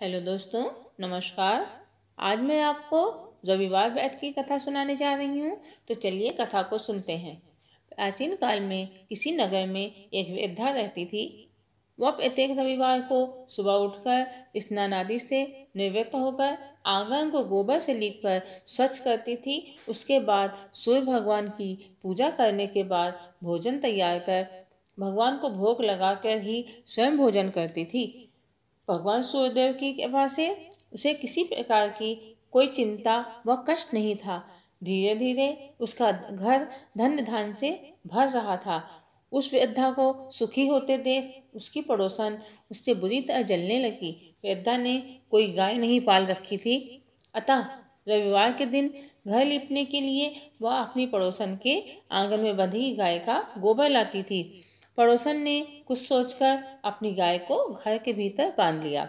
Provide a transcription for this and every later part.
hello दोस्तों नमस्कार आज मैं आपको जविवार वैद की कथा सुनाने जा रही हूँ तो चलिए कथा को सुनते हैं प्राचीन काल में किसी नगर में एक वृद्धा रहती थी वह प्रत्येक रविवार को सुबह उठकर स्नान आदि से निवृत्त होकर आंगन को गोबर से लीप कर स्वच्छ करती थी उसके बाद सूर्य भगवान की पूजा करने के बाद भोजन तैयार कर भगवान को भोग लगाकर ही स्वयं भोजन करती थी भगवान सूर्यदेव की कृपा से उसे किसी प्रकार की कोई चिंता व कष्ट नहीं था धीरे धीरे उसका घर धन धान से भर रहा था उस वृद्धा को सुखी होते देख उसकी पड़ोसन उससे बुरी तरह जलने लगी वृद्धा ने कोई गाय नहीं पाल रखी थी अतः रविवार के दिन घर लिपने के लिए वह अपनी पड़ोसन के आंगन में बंधी गाय का गोबर लाती थी पड़ोसन ने कुछ सोचकर अपनी गाय को घर के भीतर बांध लिया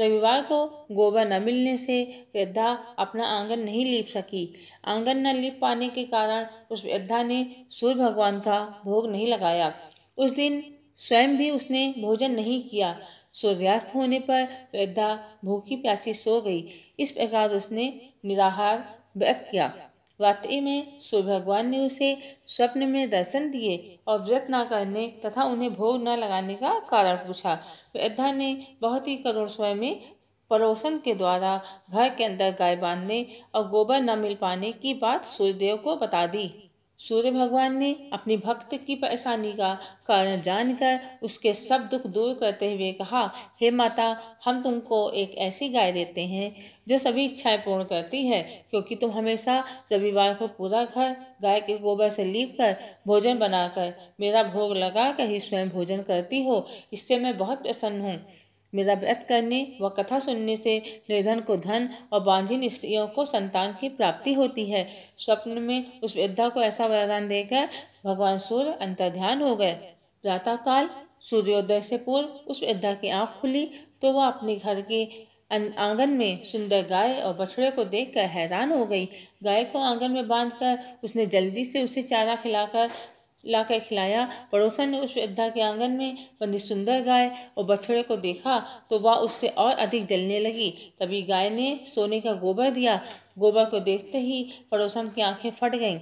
रविवार को गोबर न मिलने से वृद्धा अपना आंगन नहीं लीप सकी आंगन न लीप पाने के कारण उस वृद्धा ने सूर्य भगवान का भोग नहीं लगाया उस दिन स्वयं भी उसने भोजन नहीं किया सूर्यास्त होने पर वृद्धा भूखी प्यासी सो गई इस प्रकार उसने निराहार व्यर्थ किया वाकई में सूर्य भगवान ने उसे स्वप्न में दर्शन दिए और व्रत न करने तथा उन्हें भोग न लगाने का कारण पूछा वृद्धा ने बहुत ही करुण स्वयं में परोसन के द्वारा घर के अंदर गाय बांधने और गोबर न मिल पाने की बात सूर्यदेव को बता दी सूर्य भगवान ने अपने भक्त की परेशानी का कारण जानकर उसके सब दुख दूर करते हुए कहा हे माता हम तुमको एक ऐसी गाय देते हैं जो सभी इच्छाएं पूर्ण करती है क्योंकि तुम हमेशा रविवार को पूरा घर गाय के गोबर से लीप कर भोजन बनाकर मेरा भोग लगा कर ही स्वयं भोजन करती हो इससे मैं बहुत प्रसन्न हूँ मेरा व्रत करने व कथा सुनने से निर्धन को धन और बांझिन स्त्रियों को संतान की प्राप्ति होती है स्वप्न में उस वृद्धा को ऐसा वरदान देकर भगवान सूर्य अंतर्ध्यान हो गए प्रातःकाल सूर्योदय से पूर्व उस वृद्धा की आँख खुली तो वह अपने घर के आंगन में सुंदर गाय और बछड़े को देखकर हैरान हो गई गाय को आंगन में बांधकर उसने जल्दी से उसे चारा खिलाकर लाकर खिलाया पड़ोसन ने उस वृद्धा के आंगन में बंदी सुंदर गाय और बछड़े को देखा तो वह उससे और अधिक जलने लगी तभी गाय ने सोने का गोबर दिया गोबर को देखते ही पड़ोसन की आंखें फट गईं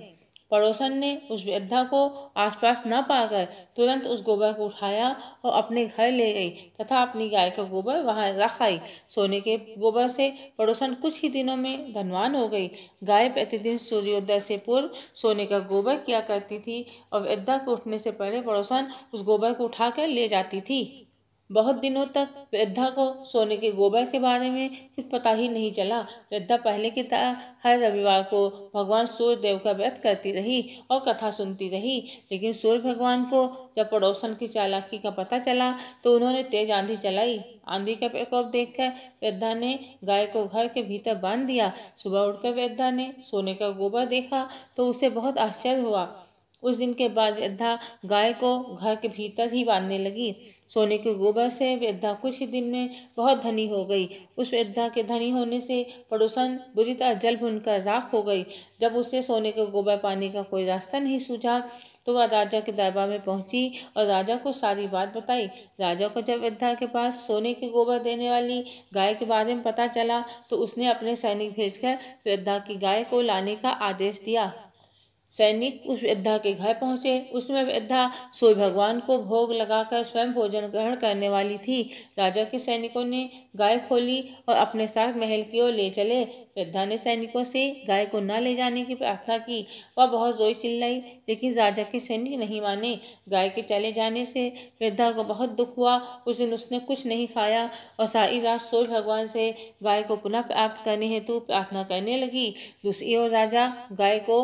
पड़ोसन ने उस वृद्धा को आसपास न पाकर तुरंत उस गोबर को उठाया और अपने घर ले गई तथा अपनी गाय का गोबर वहाँ रख आई सोने के गोबर से पड़ोसन कुछ ही दिनों में धनवान हो गई गाय प्रतिदिन सूर्योदय से पूर्व सोने का गोबर किया करती थी और वृद्धा को उठने से पहले पड़ोसन उस गोबर को उठाकर ले जाती थी बहुत दिनों तक वृद्धा को सोने के गोबर के बारे में कुछ पता ही नहीं चला वृद्धा पहले की तरह हर रविवार को भगवान सूर्य देव का व्रत करती रही और कथा सुनती रही लेकिन सूर्य भगवान को जब पड़ोसन की चालाकी का पता चला तो उन्होंने तेज आंधी चलाई आंधी का प्रकोप देखकर वृद्धा ने गाय को घर के भीतर बांध दिया सुबह उठकर वृद्धा ने सोने का गोबर देखा तो उसे बहुत आश्चर्य हुआ उस दिन के बाद वृद्धा गाय को घर के भीतर ही बांधने लगी सोने के गोबर से वृद्धा कुछ ही दिन में बहुत धनी हो गई उस वृद्धा के धनी होने से पड़ोसन बुरी तरह जल भुनकर राख हो गई जब उसे सोने के गोबर पाने का कोई रास्ता नहीं सूझा तो वह राजा के दरबार में पहुंची और राजा को सारी बात बताई राजा को जब वृद्धा के पास सोने के गोबर देने वाली गाय के बारे में पता चला तो उसने अपने सैनिक भेजकर वृद्धा की गाय को लाने का आदेश दिया सैनिक उस वृद्धा के घर पहुंचे उसमें वृद्धा सूर्य भगवान को भोग लगाकर स्वयं भोजन ग्रहण करने वाली थी राजा के सैनिकों ने गाय खोली और अपने साथ महल की ओर ले चले वृद्धा ने सैनिकों से गाय को न ले जाने की प्रार्थना की वह बहुत जोर चिल्लाई लेकिन राजा के सैनिक नहीं माने गाय के चले जाने से वृद्धा को बहुत दुख हुआ उस दिन उसने कुछ नहीं खाया और सारी रात सूर्य भगवान से गाय को पुनः प्राप्त करने हेतु प्रार्थना करने लगी दूसरी ओर राजा गाय को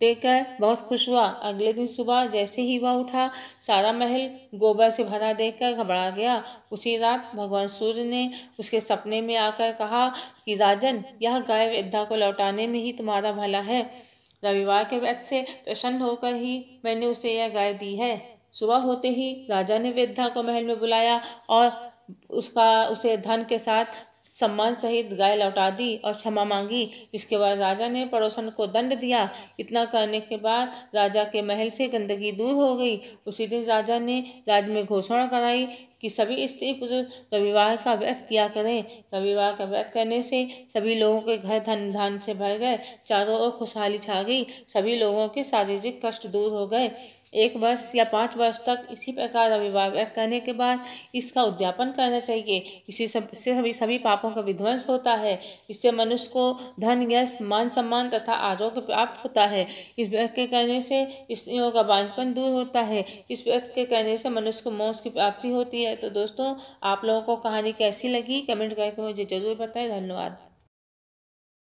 देखकर बहुत खुश हुआ अगले दिन सुबह जैसे ही वह उठा सारा महल गोबर से भरा देखकर घबरा गया उसी रात भगवान सूर्य ने उसके सपने में आकर कहा कि राजन यह गाय वृद्धा को लौटाने में ही तुम्हारा भला है रविवार के व्यक्त से प्रसन्न होकर ही मैंने उसे यह गाय दी है सुबह होते ही राजा ने वृद्धा को महल में बुलाया और उसका उसे धन के साथ सम्मान सहित गाय लौटा दी और क्षमा मांगी इसके बाद राजा ने पड़ोसन को दंड दिया इतना करने के बाद राजा के महल से गंदगी दूर हो गई उसी दिन राजा ने राज में घोषणा कराई कि सभी स्त्री पुरुष रविवार का व्यर्थ किया करें रविवार का व्यर्थ करने से सभी लोगों के घर धन धान से भर गए चारों ओर खुशहाली छा गई सभी लोगों के शारीरिक कष्ट दूर हो गए एक वर्ष या पाँच वर्ष तक इसी प्रकार रविवार व्यर्थ करने के बाद इसका उद्यापन करना चाहिए इसी सब से सभी सभी पापों का विध्वंस होता है इससे मनुष्य को धन यश मान सम्मान तथा आरोग्य प्राप्त होता है इस व्रत के कहने से स्त्रियों का बांझपन दूर होता है इस व्रत के कहने से मनुष्य को मोक्ष की प्राप्ति होती है तो दोस्तों आप लोगों को कहानी कैसी लगी कमेंट करके मुझे ज़रूर बताएं धन्यवाद